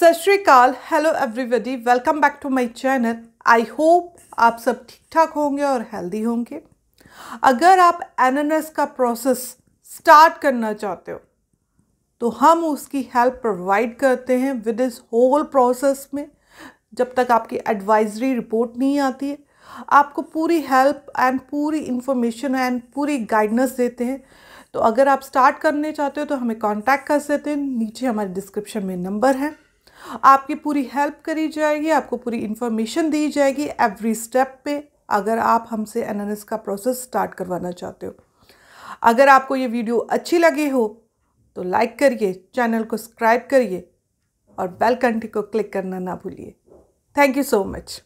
सत श्रीकाल hello everybody welcome back to my channel I hope आप सब ठीक ठाक होंगे और हेल्दी होंगे अगर आप एनएनएस का प्रोसेस स्टार्ट करना चाहते हो तो हम उसकी हेल्प प्रोवाइड करते हैं विद इस होल प्रोसेस में जब तक आपकी एडवाइजरी रिपोर्ट नहीं आती है आपको पूरी हेल्प एंड पूरी इंफॉर्मेशन एंड पूरी गाइडनेस देते हैं तो अगर आप स्टार्ट करने चाहते हो तो हमें कांटेक्ट कर सकते हैं नीचे हमारे डिस्क्रिप्शन में नंबर है आपकी पूरी हेल्प करी जाएगी आपको पूरी इन्फॉर्मेशन दी जाएगी एवरी स्टेप पे अगर आप हमसे एनालिस का प्रोसेस स्टार्ट करवाना चाहते हो अगर आपको ये वीडियो अच्छी लगी हो तो लाइक करिए चैनल को सब्सक्राइब करिए और बेल कंटी को क्लिक करना ना भूलिए थैंक यू सो मच